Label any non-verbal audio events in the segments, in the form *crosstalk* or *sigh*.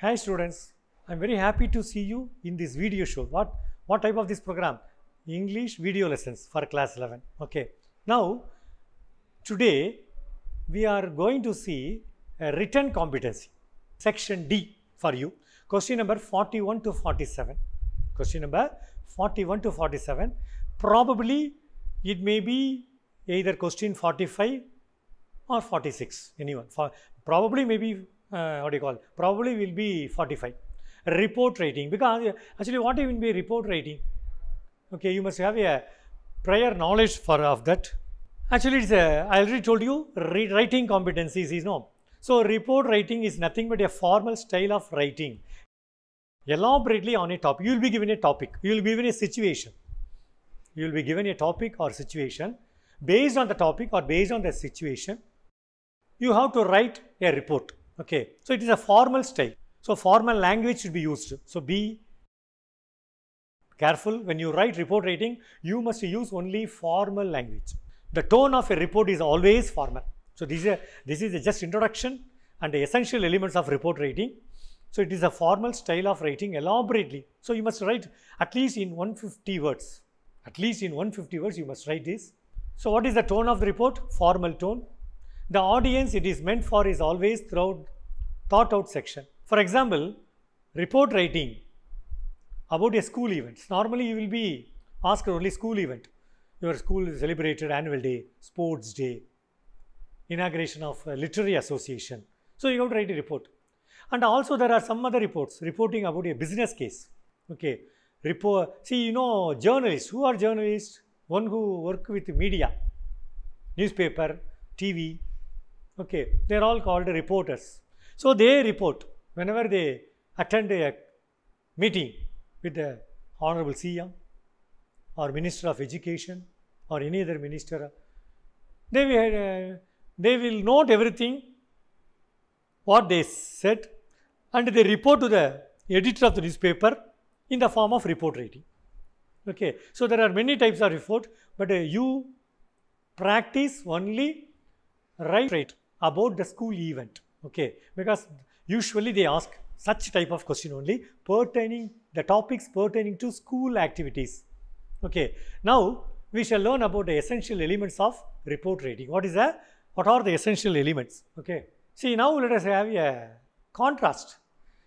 Hi students, I am very happy to see you in this video show. What, what type of this program? English video lessons for class 11. Okay. Now, today we are going to see a written competency, section D for you. Question number 41 to 47. Question number 41 to 47. Probably it may be either question 45 or 46, anyone. For, probably maybe uh, what do you call, probably will be 45. Report rating, because uh, actually what even be report rating? Okay, you must have a prior knowledge for of that. Actually, it's a, uh, I already told you, writing competencies is no. So, report writing is nothing but a formal style of writing. Elaborately on a topic, you will be given a topic, you will be given a situation. You will be given a topic or situation. Based on the topic or based on the situation, you have to write a report. Okay, so it is a formal style. So formal language should be used. So be careful when you write report rating, you must use only formal language. The tone of a report is always formal. So this is, a, this is just introduction and the essential elements of report rating. So it is a formal style of writing elaborately. So you must write at least in 150 words. At least in 150 words you must write this. So what is the tone of the report? Formal tone the audience it is meant for is always throughout thought out section. For example, report writing about a school event. Normally you will be asked only school event. Your school is celebrated annual day, sports day, inauguration of literary association. So you have to write a report. And also there are some other reports reporting about a business case. Okay. Report. See, you know, journalists. Who are journalists? One who work with media, newspaper, TV, Okay, they're all called reporters. So they report whenever they attend a meeting with the Honorable CM or Minister of Education or any other minister, they will, uh, they will note everything what they said and they report to the editor of the newspaper in the form of report writing. Okay, so there are many types of report, but uh, you practice only write rate about the school event, okay? Because usually they ask such type of question only pertaining, the topics pertaining to school activities, okay? Now, we shall learn about the essential elements of report writing. What is that? what are the essential elements, okay? See, now let us have a contrast.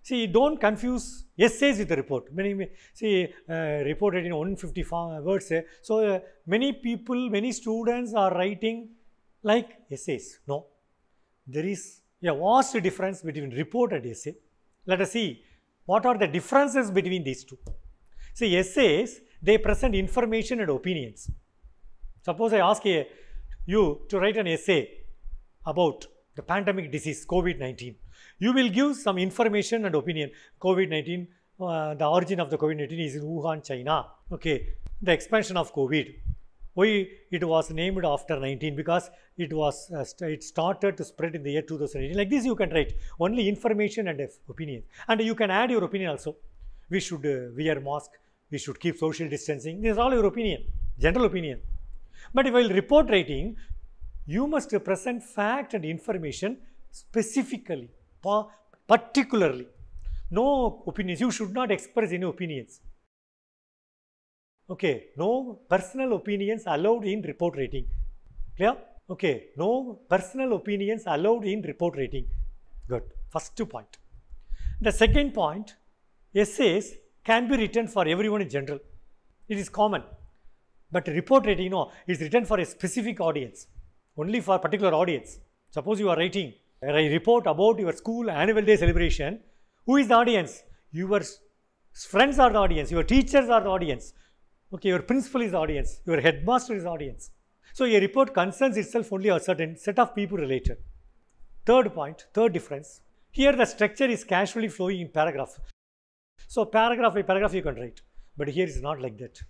See, don't confuse essays with the report. Many, see, uh, reported in 150 words. Eh? So, uh, many people, many students are writing like essays. No, there is a vast difference between reported essay. Let us see what are the differences between these two. See, essays, they present information and opinions. Suppose I ask a, you to write an essay about the pandemic disease COVID-19. You will give some information and opinion. COVID-19, uh, the origin of the COVID-19 is in Wuhan, China. Okay, the expansion of COVID, why it was named after 19? Because it was uh, st it started to spread in the year 2018. Like this you can write only information and opinion. And you can add your opinion also. We should uh, wear mask. We should keep social distancing. This is all your opinion, general opinion. But while report writing, you must present fact and information specifically, particularly. No opinions. You should not express any opinions. Okay, no personal opinions allowed in report rating. Clear? Okay, no personal opinions allowed in report rating. Good. First two point. The second point, essays can be written for everyone in general. It is common. But report rating, know, is written for a specific audience, only for a particular audience. Suppose you are writing a report about your school annual day celebration. Who is the audience? Your friends are the audience. Your teachers are the audience. Okay, your principal is audience, your headmaster is audience. So a report concerns itself only a certain set of people related. Third point, third difference. Here the structure is casually flowing in paragraph. So paragraph by paragraph you can write, but here it's not like that.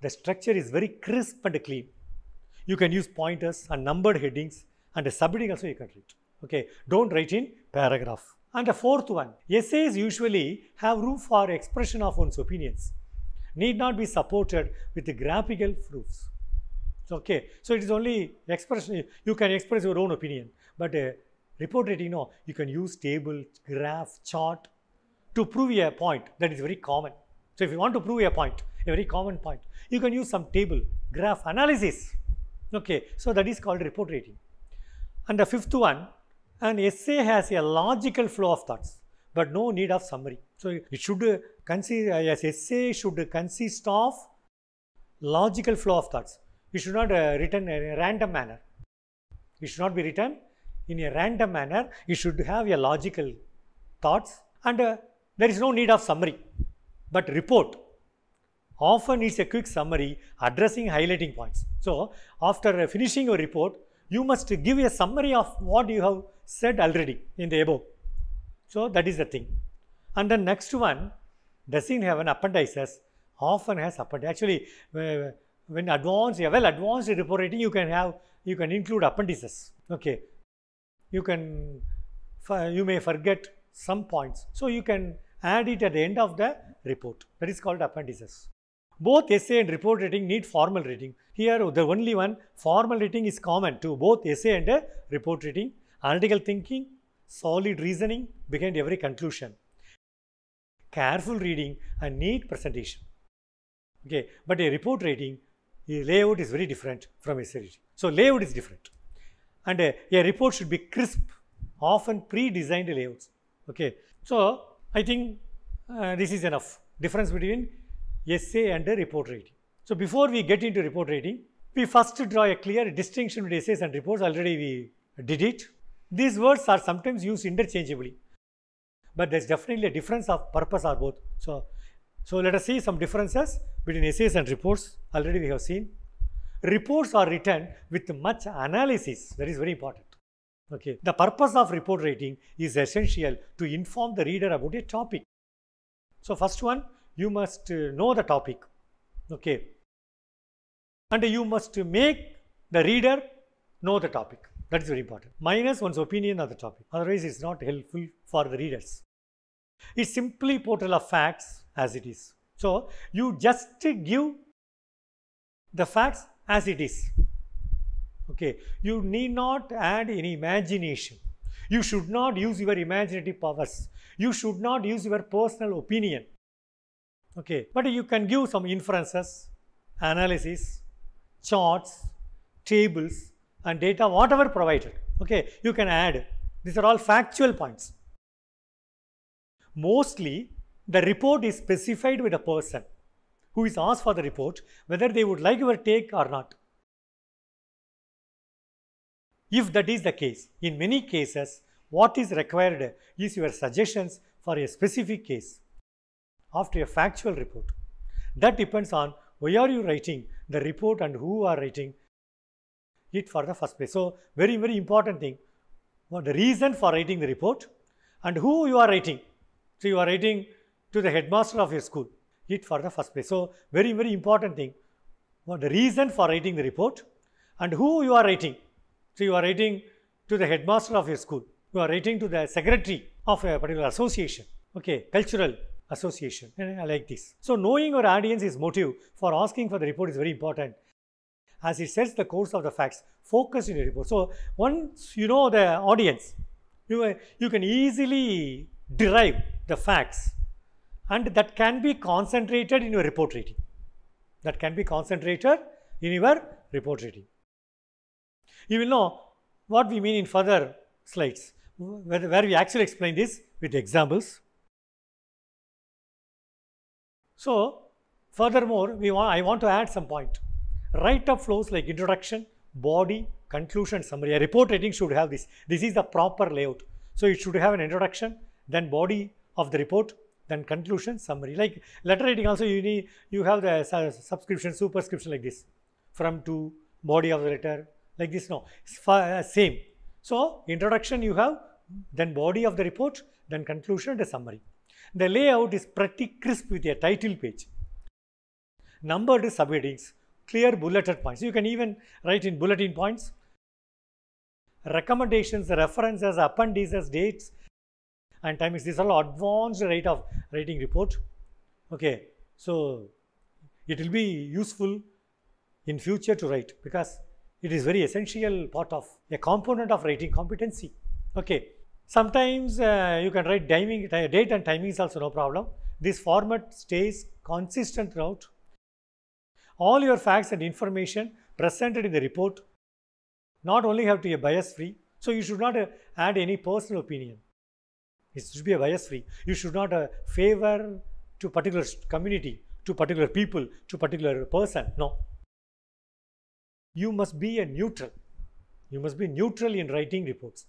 The structure is very crisp and clean. You can use pointers and numbered headings and a subheading also you can write. Okay, don't write in paragraph. And the fourth one, essays usually have room for expression of one's opinions need not be supported with the graphical proofs. Okay, so it is only expression, you can express your own opinion, but uh, reported, you know, you can use table, graph, chart to prove a point that is very common. So if you want to prove a point, a very common point, you can use some table, graph analysis. Okay, so that is called report rating. And the fifth one, an essay has a logical flow of thoughts but no need of summary. So it should consist, as uh, essay should consist of logical flow of thoughts. It should not uh, written in a random manner. It should not be written in a random manner. It should have a logical thoughts and uh, there is no need of summary. But report often is a quick summary addressing highlighting points. So after uh, finishing your report, you must give a summary of what you have said already in the above. So that is the thing. And the next one doesn't have an appendices? often has appendicitis. Actually, uh, when advanced, well advanced report writing, you can have, you can include appendices. Okay. You can, you may forget some points. So you can add it at the end of the report. That is called appendices. Both essay and report rating need formal rating. Here the only one formal rating is common to both essay and report rating. Analytical thinking solid reasoning behind every conclusion, careful reading and neat presentation. Okay, but a report writing, the layout is very different from essay writing. So layout is different. And a, a report should be crisp, often pre-designed layouts. Okay, so I think uh, this is enough difference between essay and a report writing. So before we get into report writing, we first draw a clear distinction between essays and reports. Already we did it. These words are sometimes used interchangeably, but there's definitely a difference of purpose or both. So, so let us see some differences between essays and reports. Already we have seen. Reports are written with much analysis. That is very important. Okay. The purpose of report writing is essential to inform the reader about a topic. So first one, you must know the topic. Okay. And you must make the reader know the topic. That is very important. Minus one's opinion on the topic, otherwise it's not helpful for the readers. It's simply portal of facts as it is. So, you just give the facts as it is. Okay, you need not add any imagination. You should not use your imaginative powers. You should not use your personal opinion. Okay, but you can give some inferences, analysis, charts, tables, and data whatever provided. Okay, you can add. These are all factual points. Mostly, the report is specified with a person who is asked for the report whether they would like your take or not. If that is the case, in many cases, what is required is your suggestions for a specific case after a factual report. That depends on why are you writing the report and who are writing it for the first place. So, very, very important thing, what the reason for writing the report and who you are writing. So, you are writing to the headmaster of your school, it for the first place. So, very, very important thing, what the reason for writing the report and who you are writing. So, you are writing to the headmaster of your school, you are writing to the secretary of a particular association, okay, cultural association, like this. So, knowing your audience is motive for asking for the report is very important as it sets the course of the facts, focus in your report. So once you know the audience, you, you can easily derive the facts and that can be concentrated in your report writing. That can be concentrated in your report writing. You will know what we mean in further slides where, where we actually explain this with examples. So furthermore, we want, I want to add some point. Right up flows like introduction, body, conclusion, summary. A report rating should have this. This is the proper layout. So it should have an introduction, then body of the report, then conclusion, summary. Like letter rating also you need, you have the subscription, superscription like this. From to, body of the letter, like this no, uh, same. So introduction you have, then body of the report, then conclusion, the summary. The layout is pretty crisp with a title page. Numbered subheadings clear bulleted points. You can even write in bulletin points. Recommendations, references, appendices, dates and timings. These are all advanced rate of writing report. Okay. So, it will be useful in future to write because it is very essential part of a component of writing competency. Okay. Sometimes uh, you can write timing, date and timing is also no problem. This format stays consistent throughout all your facts and information presented in the report not only have to be bias free, so you should not uh, add any personal opinion. It should be a bias free. You should not uh, favor to particular community, to particular people, to particular person. No. You must be a neutral. You must be neutral in writing reports.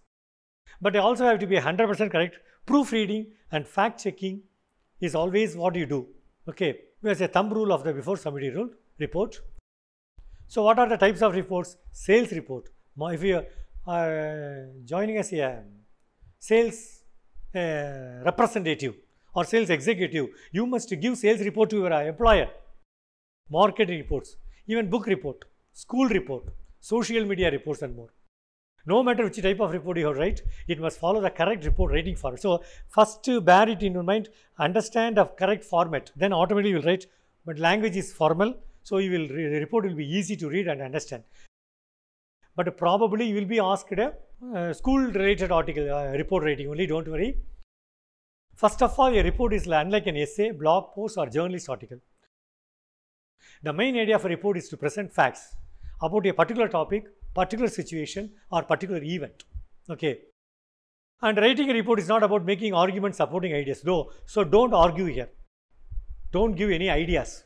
But you also have to be 100% correct. Proofreading and fact checking is always what you do. Okay. There's a thumb rule of the before somebody rule report. So, what are the types of reports? Sales report. If you are uh, joining as a um, sales uh, representative or sales executive, you must give sales report to your uh, employer. Market reports, even book report, school report, social media reports and more. No matter which type of report you have write, it must follow the correct report writing format. So, first bear it in your mind, understand the correct format, then automatically you will write, but language is formal, so you will the report will be easy to read and understand. But probably you will be asked a uh, school-related article, uh, report rating only, don't worry. First of all, a report is unlike an essay, blog post or journalist article. The main idea of a report is to present facts about a particular topic, particular situation or particular event. Okay. And writing a report is not about making arguments supporting ideas, though. So don't argue here. Don't give any ideas.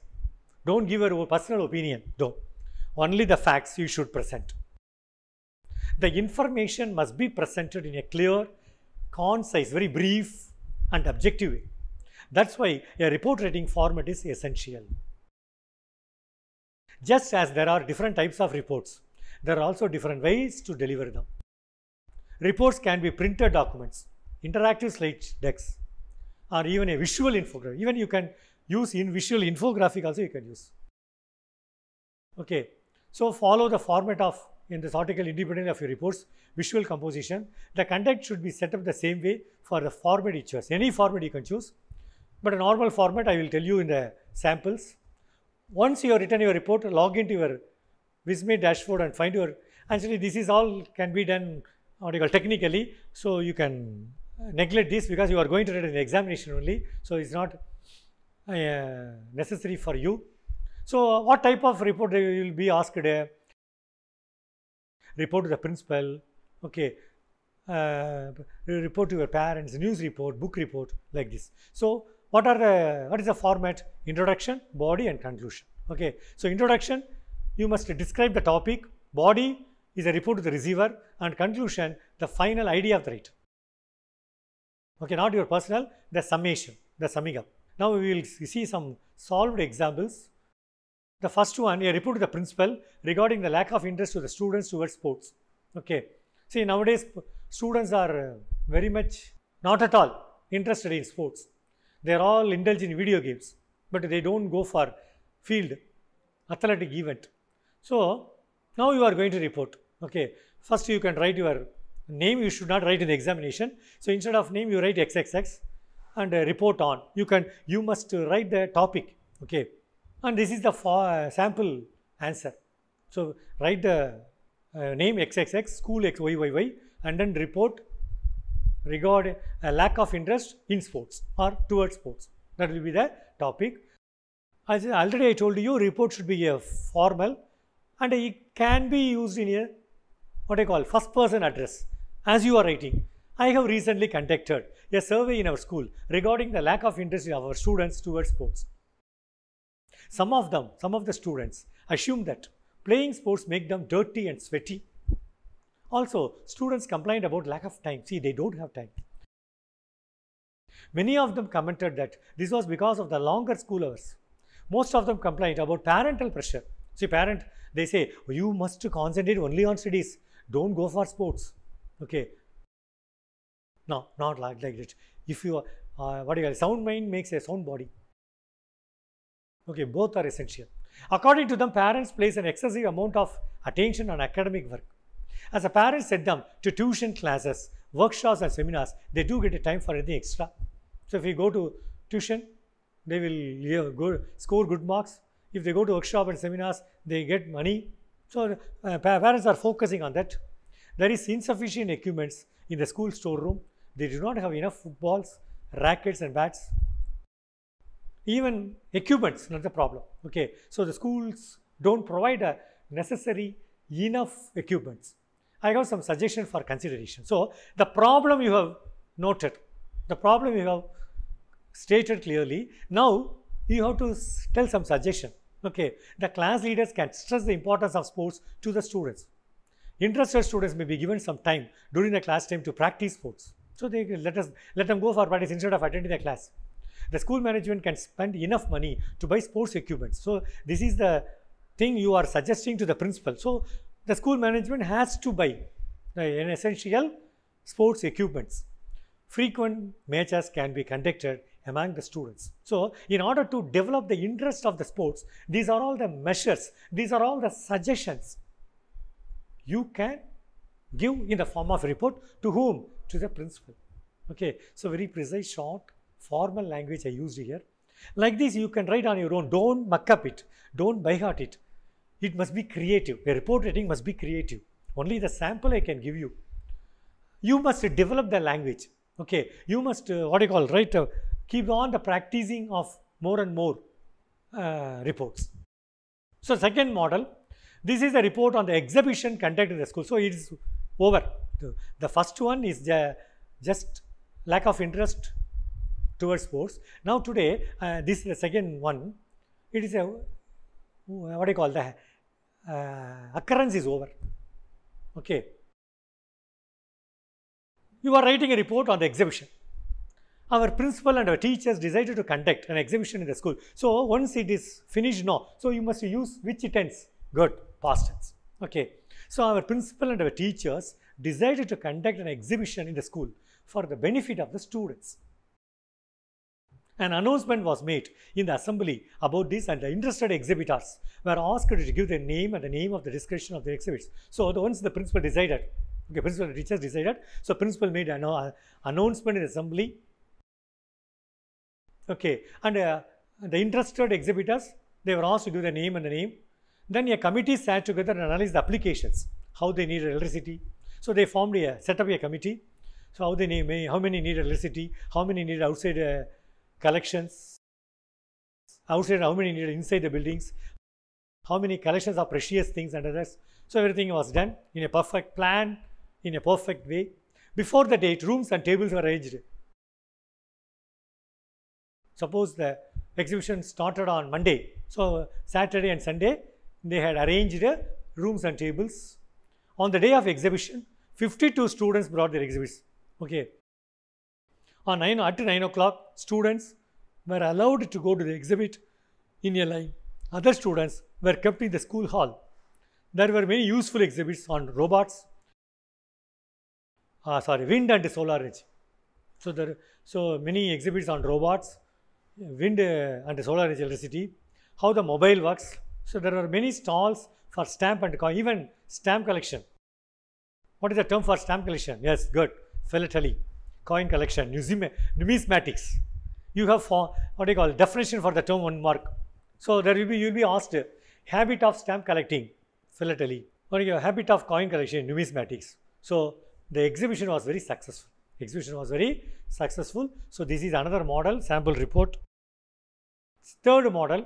Don't give your personal opinion though. Only the facts you should present. The information must be presented in a clear, concise, very brief and objective way. That's why a report writing format is essential. Just as there are different types of reports, there are also different ways to deliver them. Reports can be printed documents, interactive slide decks, or even a visual infographic. Even you can use in visual infographic also you can use. Okay, so follow the format of in this article independent of your reports, visual composition. The content should be set up the same way for the format you choose, any format you can choose. But a normal format I will tell you in the samples. Once you have written your report, log into your Vismay dashboard and find your, actually this is all can be done what you call technically, so you can neglect this because you are going to write an examination only, so it's not uh, necessary for you. So, uh, what type of report you will be asked? Uh, report to the principal, okay, uh, report to your parents, news report, book report, like this. So, what are the, what is the format? Introduction, body and conclusion. Okay, so introduction, you must describe the topic, body is a report to the receiver and conclusion, the final idea of the writer. Okay, not your personal, the summation, the summing up. Now we will see some solved examples. The first one, a report to the principal regarding the lack of interest to the students towards sports. Okay. See, nowadays students are uh, very much not at all interested in sports. They are all indulged in video games, but they don't go for field athletic event. So, now you are going to report. Okay. First, you can write your name. You should not write in the examination. So, instead of name, you write XXX and uh, report on. You can, you must write the topic, okay. And this is the sample answer. So, write the uh, name XXX, school XYYY and then report regard a uh, lack of interest in sports or towards sports. That will be the topic. As already I told you, report should be a formal and it can be used in a what I call first person address as you are writing. I have recently conducted a survey in our school regarding the lack of interest of our students towards sports. Some of them, some of the students assume that playing sports make them dirty and sweaty. Also, students complained about lack of time. See, they don't have time. Many of them commented that this was because of the longer school hours. Most of them complained about parental pressure. See, parent, they say, you must concentrate only on studies. Don't go for sports. Okay, no, not like, like that. If you, uh, what do you call sound mind makes a sound body. Okay, both are essential. According to them, parents place an excessive amount of attention on academic work. As a parent send them to tuition classes, workshops and seminars, they do get a time for anything extra. So if you go to tuition, they will go, score good marks. If they go to workshop and seminars, they get money. So uh, parents are focusing on that. There is insufficient equipment in the school storeroom they do not have enough footballs, rackets and bats. Even equipment's not the problem. Okay, so the schools don't provide a necessary enough equipments. I have some suggestion for consideration. So the problem you have noted, the problem you have stated clearly. Now you have to tell some suggestion. Okay, the class leaders can stress the importance of sports to the students. Interested students may be given some time during the class time to practice sports. So they let us let them go for practice instead of attending the class. The school management can spend enough money to buy sports equipment. So this is the thing you are suggesting to the principal. So the school management has to buy an essential sports equipments. Frequent matches can be conducted among the students. So, in order to develop the interest of the sports, these are all the measures, these are all the suggestions you can give in the form of report to whom? to the principle. Okay, so very precise, short, formal language I used here. Like this, you can write on your own. Don't muck up it. Don't by heart it. It must be creative. A report writing must be creative. Only the sample I can give you. You must develop the language. Okay, you must, uh, what do you call, right? Uh, keep on the practicing of more and more uh, reports. So, second model, this is a report on the exhibition conducted in the school. So, it is over. The first one is just lack of interest towards sports. Now today, uh, this is the second one. It is a, what do you call the uh, occurrence is over. Okay. You are writing a report on the exhibition. Our principal and our teachers decided to conduct an exhibition in the school. So once it is finished now, so you must use which tense? Good, past tense. Okay. So our principal and our teachers decided to conduct an exhibition in the school for the benefit of the students. An announcement was made in the assembly about this and the interested exhibitors were asked to give their name and the name of the description of the exhibits. So the, once the principal decided, okay, principal and teachers decided, so principal made an uh, announcement in the assembly. Okay, and uh, the interested exhibitors, they were asked to give their name and the name then a committee sat together and analyzed the applications, how they needed electricity. So they formed a, set up a committee. So how, they need, how many needed electricity, how many needed outside uh, collections, outside how many needed inside the buildings, how many collections of precious things and others. So everything was done in a perfect plan, in a perfect way. Before the date, rooms and tables were arranged. Suppose the exhibition started on Monday. So uh, Saturday and Sunday, they had arranged rooms and tables. On the day of exhibition, 52 students brought their exhibits. Okay. On 9, at 9 o'clock, students were allowed to go to the exhibit in a line. Other students were kept in the school hall. There were many useful exhibits on robots, uh, sorry, wind and solar energy. So, there, so many exhibits on robots, wind uh, and solar energy electricity, how the mobile works, so there are many stalls for stamp and coin, even stamp collection. What is the term for stamp collection? Yes, good. Philately, coin collection, numismatics. You have for, what do you call definition for the term one mark. So there will be you'll be asked habit of stamp collecting, philately, or your habit of coin collection, numismatics. So the exhibition was very successful. Exhibition was very successful. So this is another model sample report. Third model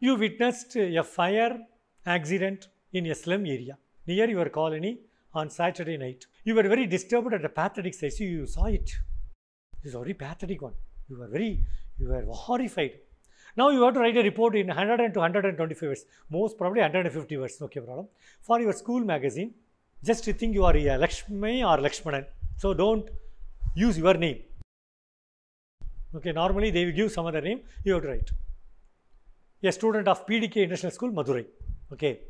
you witnessed a fire accident in a slum area near your colony on Saturday night. You were very disturbed at the pathetic sight. You saw it. This is a very pathetic one. You were very, you were horrified. Now you have to write a report in 100 to 125 words, most probably 150 words, okay problem, for your school magazine. Just think you are a Lakshmi or Lakshmanan. So don't use your name. Okay, normally they will give some other name, you have to write a student of PDK International School, Madurai. Okay.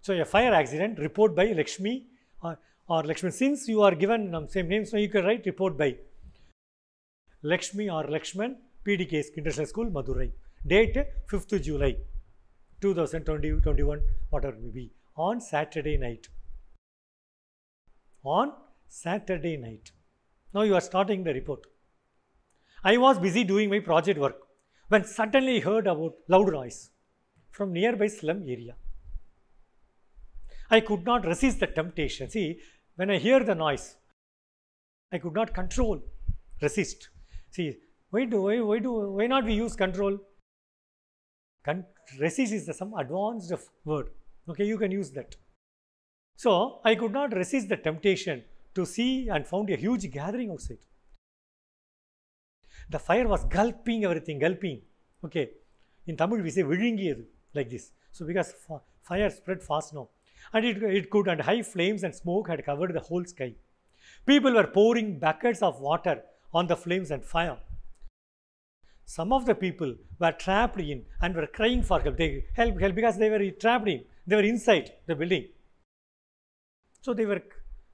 So a fire accident report by Lakshmi or, or Lakshmi. Since you are given um, same name, so you can write report by Lakshmi or Lakshman PDK International School, Madurai. Date 5th July 2020-21. whatever it may be, on Saturday night. On Saturday night. Now you are starting the report. I was busy doing my project work when suddenly he heard about loud noise from nearby slum area. I could not resist the temptation. See, when I hear the noise, I could not control, resist. See, why do why, why do why not we use control? Con resist is the, some advanced word. Okay, you can use that. So I could not resist the temptation to see and found a huge gathering outside. The fire was gulping everything, gulping. Okay. In Tamil, we say vizhingiyadu, like this. So, because fire spread fast now. And it, it could, and high flames and smoke had covered the whole sky. People were pouring buckets of water on the flames and fire. Some of the people were trapped in and were crying for help. They help, help because they were trapped in. They were inside the building. So they were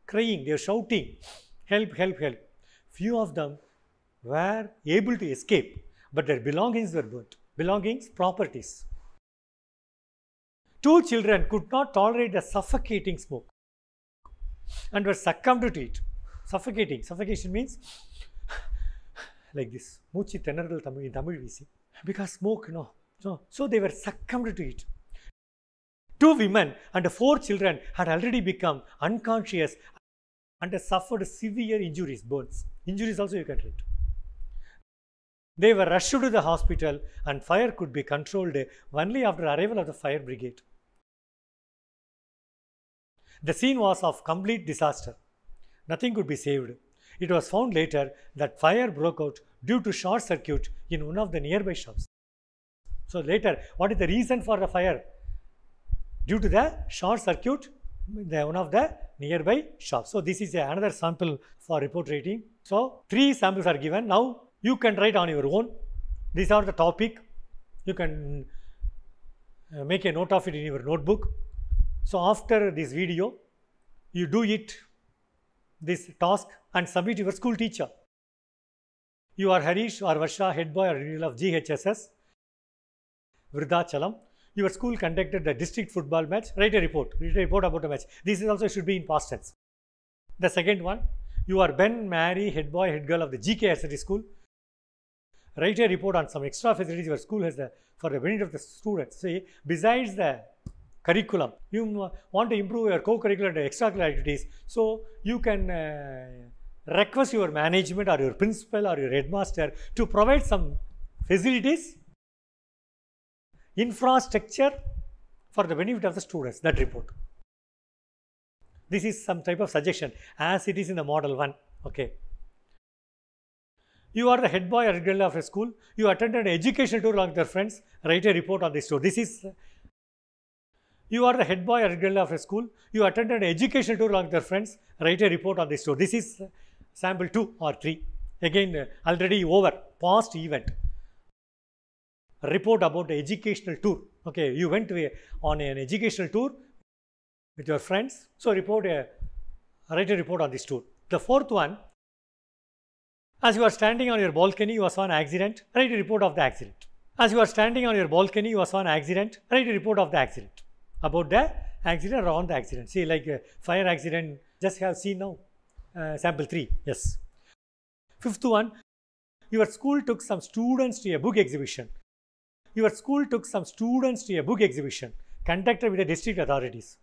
crying, they were shouting, help, help, help. Few of them were able to escape, but their belongings were burnt. Belongings, properties. Two children could not tolerate the suffocating smoke and were succumbed to it. Suffocating. Suffocation means *sighs* like this. Muchi tenargal Tamil in Tamil we see. Because smoke, no. So, so they were succumbed to it. Two women and four children had already become unconscious and suffered severe injuries, burns. Injuries also you can read. They were rushed to the hospital and fire could be controlled only after arrival of the fire brigade. The scene was of complete disaster. Nothing could be saved. It was found later that fire broke out due to short circuit in one of the nearby shops. So later, what is the reason for the fire? Due to the short circuit in one of the nearby shops. So this is another sample for report rating. So three samples are given. Now you can write on your own. These are the topic. You can uh, make a note of it in your notebook. So, after this video, you do it, this task and submit your school teacher. You are Harish or Varsha, head boy or renewal of GHSS, Vridhachalam. Your school conducted the district football match. Write a report. Write a report about the match. This is also should be in past tense. The second one, you are Ben, Mary, head boy, head girl of the GKSRT school write a report on some extra facilities your school has for the benefit of the students. See, besides the curriculum, you want to improve your co-curricular and extracurricular activities. So you can uh, request your management or your principal or your headmaster to provide some facilities, infrastructure for the benefit of the students, that report. This is some type of suggestion as it is in the model 1. Okay. You are the head boy or girl of a school. You attended an educational tour along with your friends. Write a report on this tour. This is you are the head boy or girl of a school. You attended an educational tour along with your friends. Write a report on this tour. This is sample 2 or 3. Again, already over, past event. Report about the educational tour. Okay, you went a, on an educational tour with your friends. So, report a, write a report on this tour. The fourth one, as you are standing on your balcony, you saw an accident, write a report of the accident. As you are standing on your balcony, you saw an accident, write a report of the accident. About the accident or on the accident. See, like a fire accident, just have seen now. Uh, sample 3, yes. Fifth one, your school took some students to a book exhibition. Your school took some students to a book exhibition conducted with the district authorities.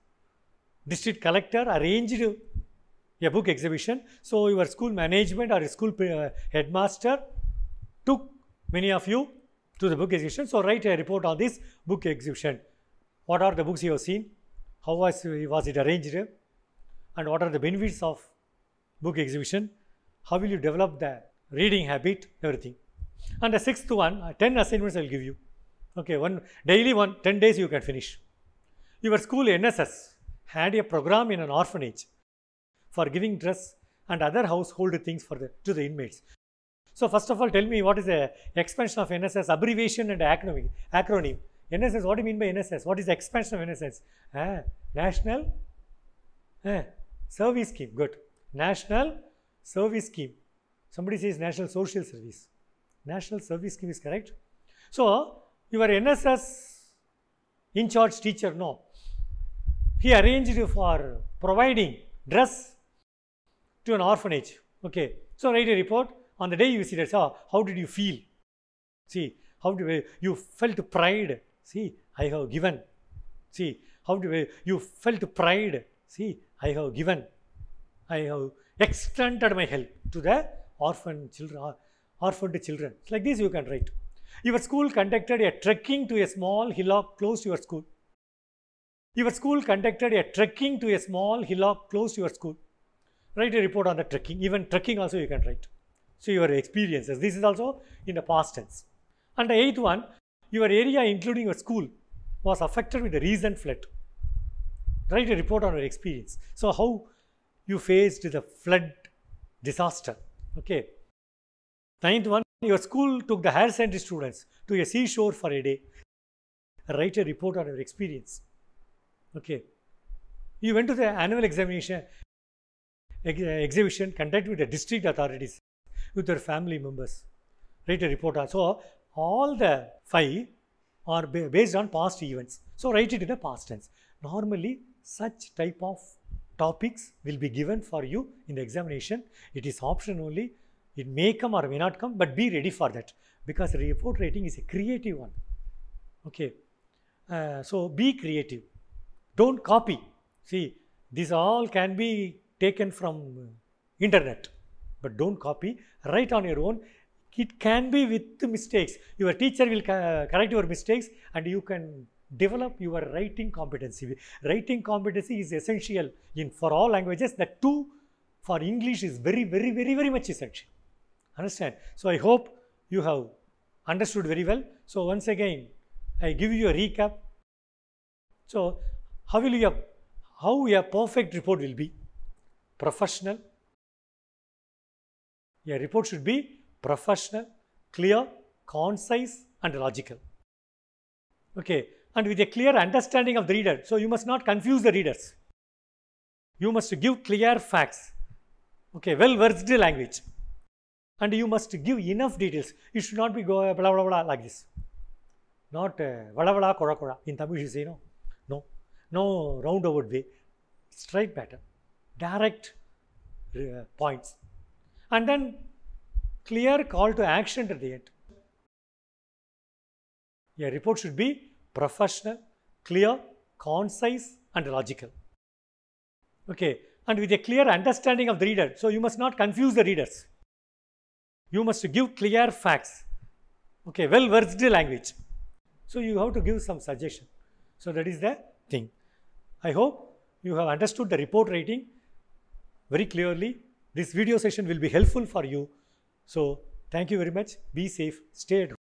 District collector arranged a book exhibition. So your school management or school uh, headmaster took many of you to the book exhibition. So write a report on this book exhibition. What are the books you have seen? How was, was it arranged? And what are the benefits of book exhibition? How will you develop the reading habit? Everything. And the sixth one, uh, 10 assignments I will give you. Okay, one daily one, 10 days you can finish. Your school NSS had a program in an orphanage for giving dress and other household things for the, to the inmates. So first of all, tell me what is the expansion of NSS, abbreviation and acronym. acronym. NSS, what do you mean by NSS? What is the expansion of NSS? Eh? National eh? Service Scheme, good. National Service Scheme. Somebody says National Social Service. National Service Scheme is correct. So, your NSS in charge teacher, no. He arranged for providing dress to an orphanage. Okay. So write a report on the day you visited. So how did you feel? See, how do you, felt pride. See, I have given. See, how do you, you felt pride. See, I have given. I have extended my help to the orphan children, orphaned children. Like this you can write. Your school conducted a trekking to a small hillock close to your school. Your school conducted a trekking to a small hillock close to your school. Write a report on the trekking. Even trekking also you can write. So your experiences. This is also in the past tense. And the eighth one, your area including your school was affected with the recent flood. Write a report on your experience. So how you faced the flood disaster. Okay. Ninth one, your school took the higher secondary students to a seashore for a day. Write a report on your experience. Okay. You went to the annual examination ex exhibition conducted with the district authorities, with their family members. Write a report. So, all the five are ba based on past events. So, write it in the past tense. Normally, such type of topics will be given for you in the examination. It is option only. It may come or may not come, but be ready for that because report writing is a creative one. Okay. Uh, so, be creative. Don't copy. See, this all can be taken from uh, internet. But don't copy, write on your own. It can be with mistakes. Your teacher will uh, correct your mistakes and you can develop your writing competency. Writing competency is essential in for all languages. The two for English is very, very, very, very much essential. Understand? So I hope you have understood very well. So once again, I give you a recap. So how will you, how your perfect report will be? professional. A report should be professional, clear, concise and logical. Okay, and with a clear understanding of the reader. So you must not confuse the readers. You must give clear facts. Okay, well versed language. And you must give enough details. You should not be go blah blah blah like this. Not blah blah blah kora kora. In Tamil you say no. No. No roundabout way. Straight pattern direct uh, points and then clear call to action at the end. A report should be professional, clear, concise and logical. Okay, and with a clear understanding of the reader. So you must not confuse the readers. You must give clear facts. Okay, well versed language. So you have to give some suggestion. So that is the thing. I hope you have understood the report writing very clearly. This video session will be helpful for you. So thank you very much. Be safe. Stay at home.